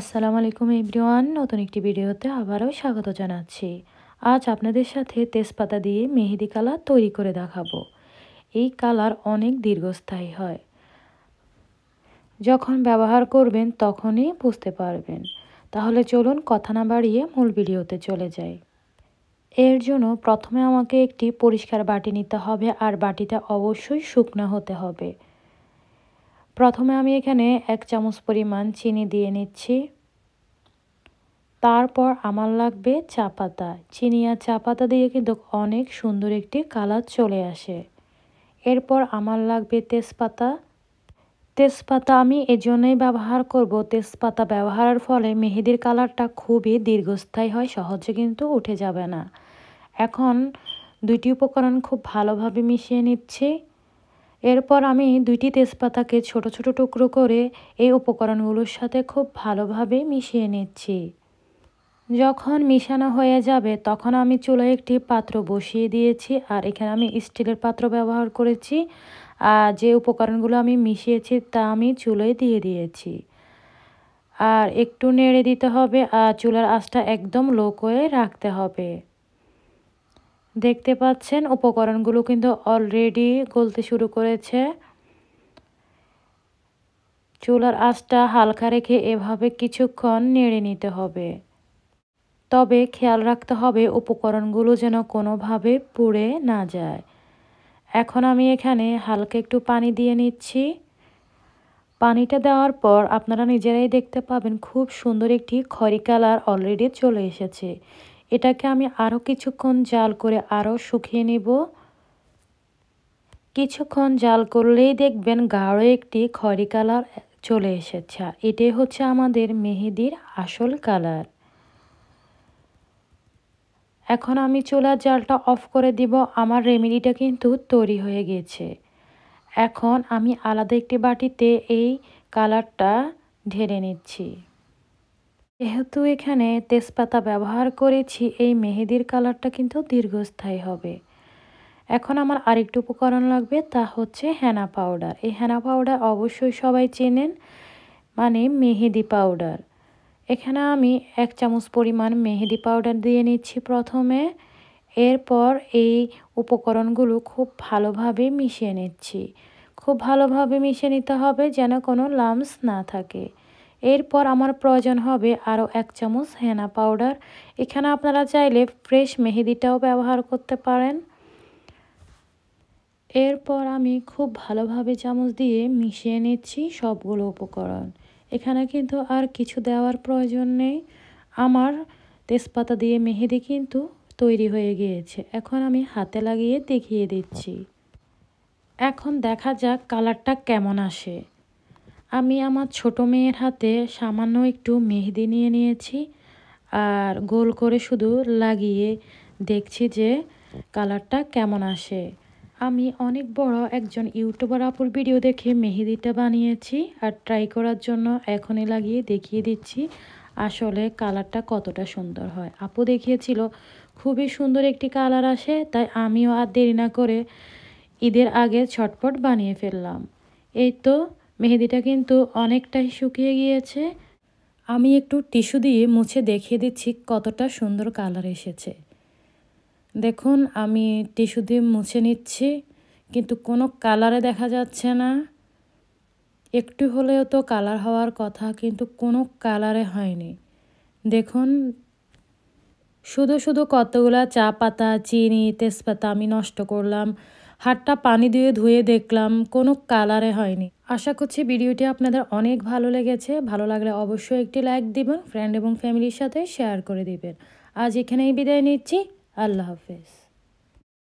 আসসালামু আলাইকুম এভরিওয়ান নতুন একটি ভিডিওতে আবারও স্বাগত জানাচ্ছি আজ আপনাদের সাথে তেজপাতা দিয়ে মেহেদি কালার তৈরি করে দেখাবো এই কালার অনেক দীর্ঘস্থায়ী হয় যখন ব্যবহার করবেন তখনই বুঝতে পারবেন তাহলে চলুন কথা না বাড়িয়ে মূল ভিডিওতে চলে যাই এর জন্য প্রথমে আমাকে একটি পরিষ্কার বাটি নিতে হবে আর বাটিটা অবশ্যই শুকনো হতে হবে প্রথমে আমি এখানে এক চামচ পরিমাণ চিনি দিয়ে নিচ্ছি তারপর আমার লাগবে চা পাতা চিনি আর চা পাতা দিয়ে কিন্তু অনেক সুন্দর একটি কালার চলে আসে এরপর আমার লাগবে তেজপাতা তেজপাতা আমি এজন্যই ব্যবহার করব তেজপাতা ব্যবহারের ফলে মেহেদির কালারটা খুবই দীর্ঘস্থায়ী হয় সহজে কিন্তু উঠে যাবে না এখন দুইটি উপকরণ খুব ভালোভাবে মিশিয়ে নিচ্ছি এরপর আমি দুইটি তেজপাতাকে ছোট ছোট টুকরো করে এই উপকরণগুলোর সাথে খুব ভালোভাবে মিশিয়ে নিচ্ছি যখন মিশানো হয়ে যাবে তখন আমি চুলায় একটি পাত্র বসিয়ে দিয়েছি আর এখানে আমি স্টিলের পাত্র ব্যবহার করেছি আর যে উপকরণগুলো আমি মিশিয়েছি তা আমি চুলোয় দিয়ে দিয়েছি আর একটু নেড়ে দিতে হবে আর চুলার আঁচটা একদম লো করে রাখতে হবে দেখতে পাচ্ছেন উপকরণগুলো কিন্তু অলরেডি গলতে শুরু করেছে চুলার আঁচটা হালকা রেখে এভাবে কিছুক্ষণ নেড়ে নিতে হবে তবে খেয়াল রাখতে হবে উপকরণগুলো যেন কোনোভাবে পুড়ে না যায় এখন আমি এখানে হালকা একটু পানি দিয়ে নিচ্ছি পানিটা দেওয়ার পর আপনারা নিজেরাই দেখতে পাবেন খুব সুন্দর একটি খরি কালার অলরেডি চলে এসেছে এটাকে আমি আরও কিছুক্ষণ জাল করে আরও শুকিয়ে নেব কিছুক্ষণ জাল করলেই দেখবেন গাঢ় একটি খয়রি কালার চলে এসেছে এটাই হচ্ছে আমাদের মেহেদির আসল কালার এখন আমি চুলার জালটা অফ করে দিব আমার রেমেডিটা কিন্তু তৈরি হয়ে গেছে এখন আমি আলাদা একটি বাটিতে এই কালারটা ঢেলে নিচ্ছি যেহেতু এখানে তেজপাতা ব্যবহার করেছি এই মেহেদির কালারটা কিন্তু দীর্ঘস্থায়ী হবে এখন আমার আরেকটু উপকরণ লাগবে তা হচ্ছে হেনা পাউডার এই হেনা পাউডার অবশ্যই সবাই চেনেন মানে মেহেদি পাউডার এখানে আমি এক চামচ পরিমাণ মেহেদি পাউডার দিয়ে নিচ্ছি প্রথমে এরপর এই উপকরণগুলো খুব ভালোভাবে মিশিয়ে নিচ্ছি খুব ভালোভাবে মিশিয়ে নিতে হবে যেন কোনো লামস না থাকে এরপর আমার প্রয়োজন হবে আরও এক চামচ হেনা পাউডার এখানে আপনারা চাইলে ফ্রেশ মেহেদিটাও ব্যবহার করতে পারেন এরপর আমি খুব ভালোভাবে চামচ দিয়ে মিশিয়ে নিচ্ছি সবগুলো উপকরণ এখানে কিন্তু আর কিছু দেওয়ার প্রয়োজন নেই আমার তেজপাতা দিয়ে মেহেদি কিন্তু তৈরি হয়ে গিয়েছে এখন আমি হাতে লাগিয়ে দেখিয়ে দিচ্ছি এখন দেখা যাক কালারটা কেমন আসে আমি আমার ছোট মেয়ের হাতে সামান্য একটু মেহেদি নিয়ে নিয়েছি আর গোল করে শুধু লাগিয়ে দেখছি যে কালারটা কেমন আসে আমি অনেক বড় একজন ইউটিউবার আপুর ভিডিও দেখে মেহেদিটা বানিয়েছি আর ট্রাই করার জন্য এখনই লাগিয়ে দেখিয়ে দিচ্ছি আসলে কালারটা কতটা সুন্দর হয় আপু দেখিয়েছিল খুবই সুন্দর একটি কালার আসে তাই আমিও আর দেরি না করে ঈদের আগে ছটপট বানিয়ে ফেললাম এই তো মেহেদিটা কিন্তু অনেকটাই শুকিয়ে গিয়েছে আমি একটু টিস্যু দিয়ে মুছে দেখিয়ে দিচ্ছি কতটা সুন্দর কালার এসেছে দেখুন আমি টিস্যু দিয়ে মুছে নিচ্ছি কিন্তু কোনো কালারে দেখা যাচ্ছে না একটু হলেও তো কালার হওয়ার কথা কিন্তু কোনো কালারে হয়নি দেখুন শুধু শুধু কতগুলা চা পাতা চিনি তেজপাতা আমি নষ্ট করলাম হাতটা পানি দিয়ে ধুয়ে দেখলাম কোনো কালারে হয়নি আশা করছি ভিডিওটি আপনাদের অনেক ভালো লেগেছে ভালো লাগলে অবশ্যই একটি লাইক দিবেন ফ্রেন্ড এবং ফ্যামিলির সাথে শেয়ার করে দিবেন আজ এখানেই বিদায় নিচ্ছি আল্লাহ হাফেজ